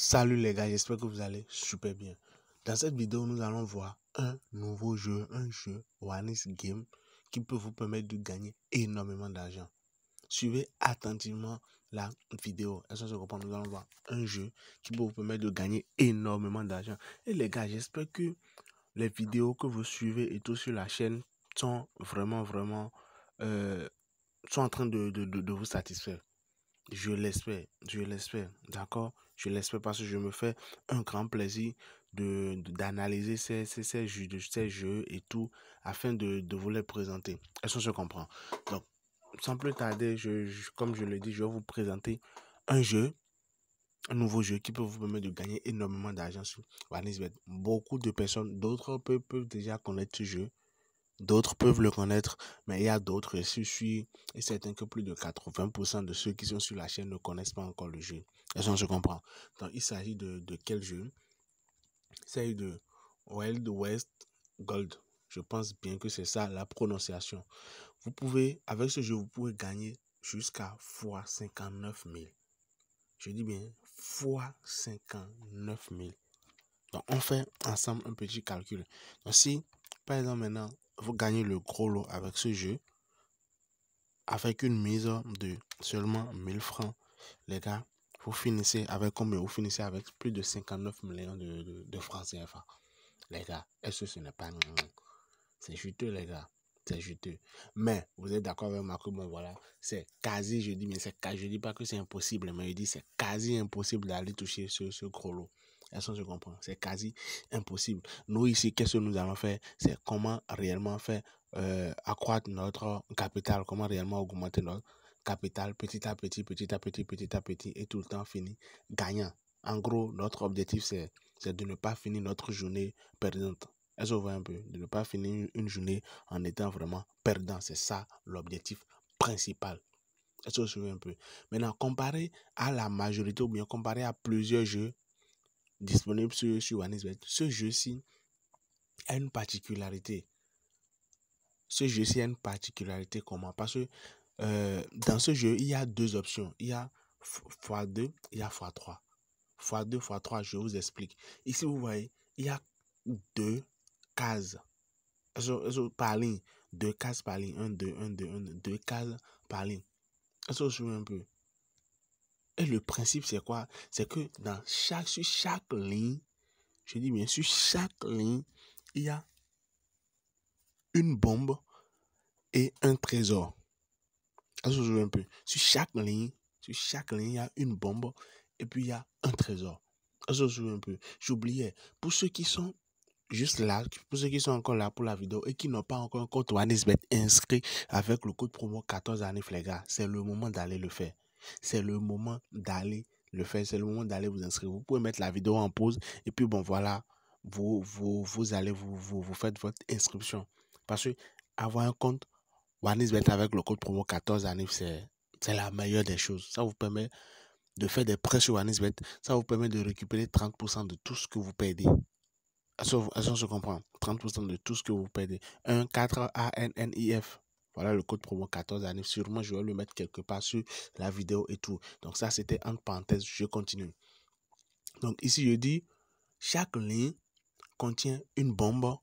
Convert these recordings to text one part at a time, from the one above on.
Salut les gars, j'espère que vous allez super bien. Dans cette vidéo, nous allons voir un nouveau jeu, un jeu is Game qui peut vous permettre de gagner énormément d'argent. Suivez attentivement la vidéo. Est-ce Nous allons voir un jeu qui peut vous permettre de gagner énormément d'argent. Et les gars, j'espère que les vidéos que vous suivez et tout sur la chaîne sont vraiment, vraiment, euh, sont en train de vous satisfaire. Je l'espère, je l'espère, d'accord Je l'espère parce que je me fais un grand plaisir de d'analyser ces, ces, jeux, et tout afin de, vous les présenter. Est-ce qu'on se comprend Donc, sans plus tarder, je, comme je l'ai dit, je vais vous présenter un jeu, un nouveau jeu qui peut vous permettre de gagner énormément d'argent sur Vanisbet. Beaucoup de personnes, d'autres peuvent déjà connaître ce jeu, D'autres peuvent le connaître, mais il y a d'autres. Je suis certain que plus de 80% de ceux qui sont sur la chaîne ne connaissent pas encore le jeu. Est-ce je comprends Donc, il s'agit de, quel jeu C'est de Wild West Gold. Je pense bien que c'est ça la prononciation. Vous pouvez, avec ce jeu, vous pouvez gagner jusqu'à x 59 000. Je dis bien x 59 000. Donc, on fait ensemble un petit calcul. Donc, si, par exemple, maintenant, vous gagnez le gros lot avec ce jeu avec une mise de seulement 1000 francs. Les gars, vous finissez avec combien Vous finissez avec plus de 59 millions de, de, francs CFA. Les gars, est-ce que ce n'est pas... C'est juteux, les gars. C'est juteux. Mais vous êtes d'accord avec moi que, voilà, c'est quasi, je dis, mais c'est quasi, je dis pas que c'est impossible, mais je dis c'est quasi impossible d'aller toucher ce, ce gros lot. Est-ce je C'est quasi impossible. Nous, ici, qu'est-ce que nous allons faire C'est comment réellement faire euh, accroître notre capital, comment réellement augmenter notre capital petit à petit, petit à petit, petit à petit, et tout le temps fini gagnant. En gros, notre objectif, c'est, c'est de ne pas finir notre journée perdante. Est-ce que vous voyez un peu De ne pas finir une journée en étant vraiment perdant. C'est ça l'objectif principal. Est-ce que vous voyez un peu Maintenant, comparé à la majorité ou bien comparé à plusieurs jeux disponible sur, sur ce jeu-ci a une particularité. Ce jeu-ci a une particularité comment Parce que euh, dans ce jeu, il y a deux options. Il y a x2, il y a x3. x2, x3, je vous explique. Ici, vous voyez, il y a deux cases par ligne. Deux cases par ligne. un, deux, un, deux, 1, deux cases par ligne. Est-ce que un peu et le principe, c'est quoi C'est que dans chaque, sur chaque ligne, je dis bien sur chaque ligne, il y a une bombe et un trésor. joue un peu. Sur chaque ligne, sur chaque ligne, il y a une bombe et puis il y a un trésor. joue un peu. J'oubliais. Pour ceux qui sont juste là, pour ceux qui sont encore là pour la vidéo et qui n'ont pas encore un compte inscrit avec le code promo 14 années, les gars, c'est le moment d'aller le faire c'est le moment d'aller le faire. C'est le moment d'aller vous inscrire. Vous pouvez mettre la vidéo en pause et puis bon, voilà, vous, vous, vous allez, vous, vous, faites votre inscription. Parce que avoir un compte OneIsBet avec le code promo 14 ANIF, c'est la meilleure des choses. Ça vous permet de faire des prêts sur OneIsBet. Ça vous permet de récupérer 30% de tout ce que vous perdez. Est-ce qu'on se comprend 30% de tout ce que vous perdez. 1, 4, A, N, N, I, F. Voilà le code promo 14 années. Sûrement, je vais le mettre quelque part sur la vidéo et tout. Donc, ça, c'était en parenthèse. Je continue. Donc, ici, je dis chaque ligne contient une bombe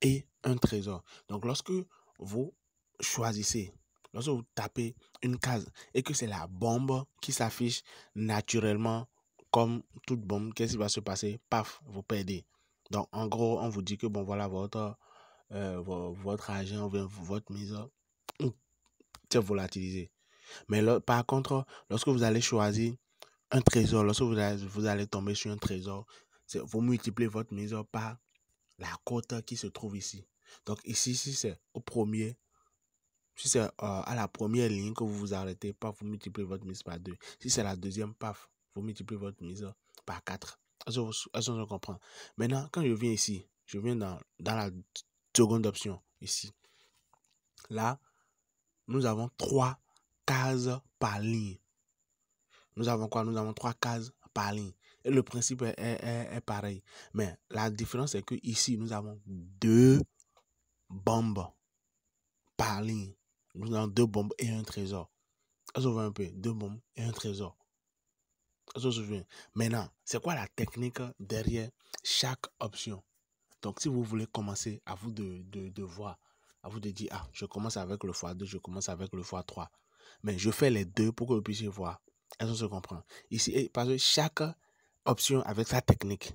et un trésor. Donc, lorsque vous choisissez, lorsque vous tapez une case et que c'est la bombe qui s'affiche naturellement comme toute bombe, qu'est-ce qui va se passer Paf, vous perdez. Donc, en gros, on vous dit que, bon, voilà, votre, euh, votre agent, votre mise volatiliser Mais par contre, lorsque vous allez choisir un trésor, lorsque vous allez, vous allez tomber sur un trésor, vous multipliez votre mise par la cote qui se trouve ici. Donc ici, si c'est au premier, si c'est euh, à la première ligne que vous vous arrêtez, pas vous multipliez votre mise par deux Si c'est la deuxième, paf, vous multipliez votre mise par 4. Est-ce je comprends Maintenant, quand je viens ici, je viens dans, dans la seconde option, ici. Là, nous avons trois cases par ligne. Nous avons quoi Nous avons trois cases par ligne. Et le principe est, pareil. Mais la différence est que ici, nous avons deux bombes par ligne. Nous avons deux bombes et un trésor. Est-ce un peu Deux bombes et un trésor. est Maintenant, c'est quoi la technique derrière chaque option Donc, si vous voulez commencer, à vous de, de, de voir à vous de dire, ah, je commence avec le x2, je commence avec le x3. Mais je fais les deux pour que vous puissiez voir. Est-ce se comprend Ici, parce que chaque option avec sa technique.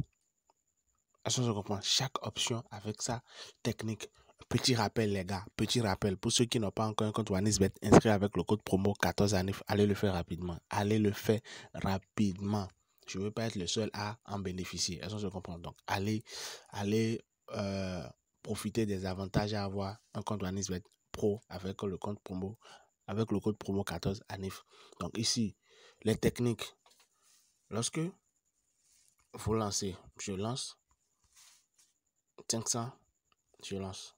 Est-ce se comprend Chaque option avec sa technique. Petit rappel, les gars, petit rappel. Pour ceux qui n'ont pas encore un compte Wanisbet, inscrit avec le code promo 14 9, Allez le faire rapidement. Allez le faire rapidement. Je ne veux pas être le seul à en bénéficier. Est-ce se comprend Donc, allez, allez euh, profiter des avantages à avoir un compte Pro avec le compte promo, avec le code promo 14 ANIF. Donc ici, les techniques. Lorsque vous lancez, je lance 500, je lance.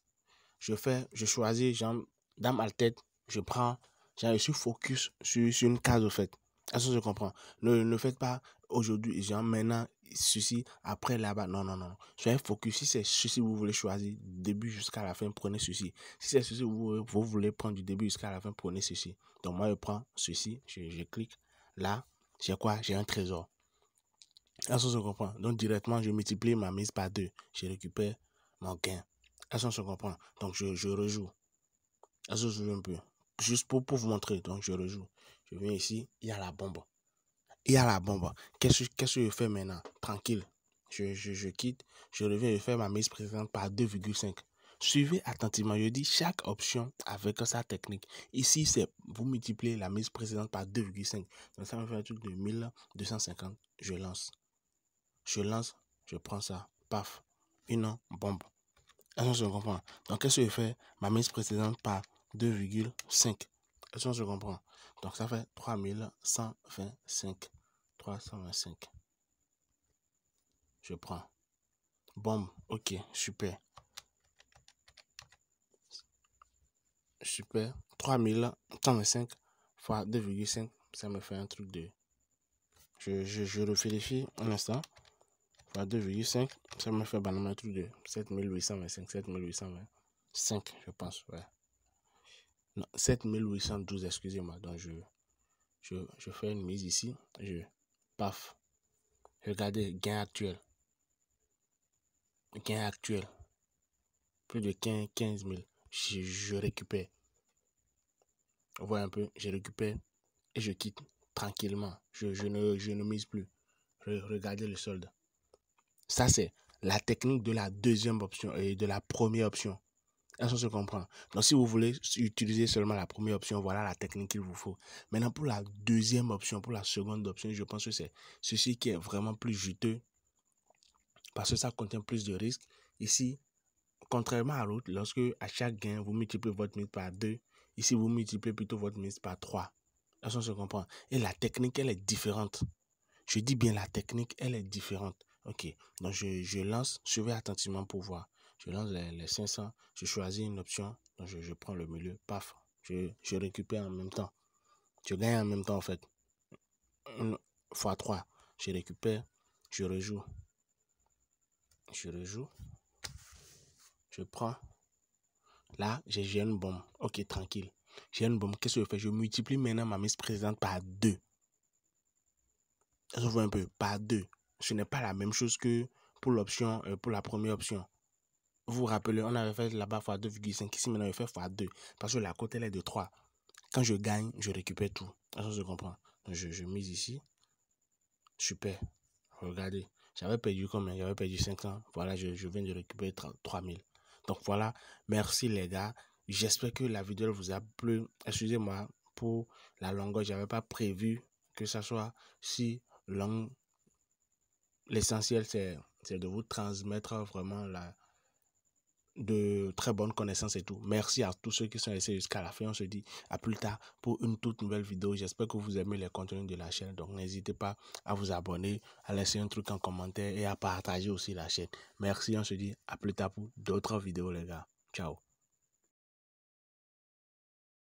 Je fais, je choisis, j'en dame à tête, je prends, j'ai reçu focus sur, une case au fait. Est-ce que je comprends? Ne, ne faites pas aujourd'hui, j'en maintenant, ceci, après là-bas. Non, non, non. Soyez focus. Si c'est ceci vous voulez choisir, début jusqu'à la fin, prenez ceci. Si c'est ceci vous, voulez prendre du début jusqu'à la fin, prenez ceci. Donc moi, je prends ceci, je, je clique là. J'ai quoi J'ai un trésor. à se comprend Donc directement, je multiplie ma mise par deux. Je récupère mon gain. à ce se comprend Donc je, je rejoue. à ce un peu Juste pour, pour vous montrer. Donc je rejoue. Je viens ici, il y a la bombe et à la bombe. Qu'est-ce, que je fais maintenant Tranquille. Je, je, je quitte, je reviens, je fais ma mise présente par 2,5. Suivez attentivement, je dis chaque option avec sa technique. Ici, c'est vous multipliez la mise précédente par 2,5. Donc ça me fait un truc de 1250. Je lance. Je lance, je prends ça. Paf. Une bombe. Est-ce je comprends. Donc qu'est-ce que je fais Ma mise précédente par 2,5 je comprends Donc, ça fait 3125. 325. Je prends. Bon. Ok, super. Super. 3125 fois 2,5. Ça me fait un truc de... Je, je, je un instant. 2,5. Ça me fait banalement un truc de 7825. 7825, je pense. Ouais non, 7812, excusez-moi. Donc, je, je, fais une mise ici. Je, paf. Regardez, gain actuel. Gain actuel. Plus de 15, 000. Je, récupère. On voit un peu, je récupère et je quitte tranquillement. Je, ne, ne mise plus. regardez le solde. Ça, c'est la technique de la deuxième option et de la première option se ah, comprend Donc, si vous voulez utiliser seulement la première option, voilà la technique qu'il vous faut. Maintenant, pour la deuxième option, pour la seconde option, je pense que c'est ceci qui est vraiment plus juteux parce que ça contient plus de risques. Ici, contrairement à l'autre, lorsque à chaque gain, vous multipliez votre mise par deux, ici, vous multipliez plutôt votre mise par trois. est ah, se comprend Et la technique, elle est différente. Je dis bien la technique, elle est différente. Ok, donc je, je lance, suivez attentivement pour voir je lance les, 500, je choisis une option, donc je, prends le milieu, paf, je, récupère en même temps. Je gagne en même temps en fait. Une fois trois, je récupère, je rejoue. Je rejoue. Je prends. Là, j'ai une bombe. Ok, tranquille. J'ai une bombe. Qu'est-ce que je fais Je multiplie maintenant ma mise présente par deux. je vois un peu. Par deux. Ce n'est pas la même chose que pour l'option, euh, pour la première option. Vous vous rappelez, on avait fait là-bas fois 2,5. Ici, maintenant, avait fait fois 2 Parce que la cote, elle est de 3. Quand je gagne, je récupère tout. Ça se comprend. Je, je mise ici. Super. Regardez. J'avais perdu combien J'avais perdu 5 ans. Voilà, je, je viens de récupérer 3000. Donc voilà. Merci les gars. J'espère que la vidéo vous a plu. Excusez-moi pour la longueur. J'avais pas prévu que ça soit si long. L'essentiel, c'est de vous transmettre vraiment la, de très bonnes connaissances et tout. Merci à tous ceux qui sont restés jusqu'à la fin. On se dit à plus tard pour une toute nouvelle vidéo. J'espère que vous aimez les contenus de la chaîne. Donc n'hésitez pas à vous abonner, à laisser un truc en commentaire et à partager aussi la chaîne. Merci, on se dit à plus tard pour d'autres vidéos les gars. Ciao.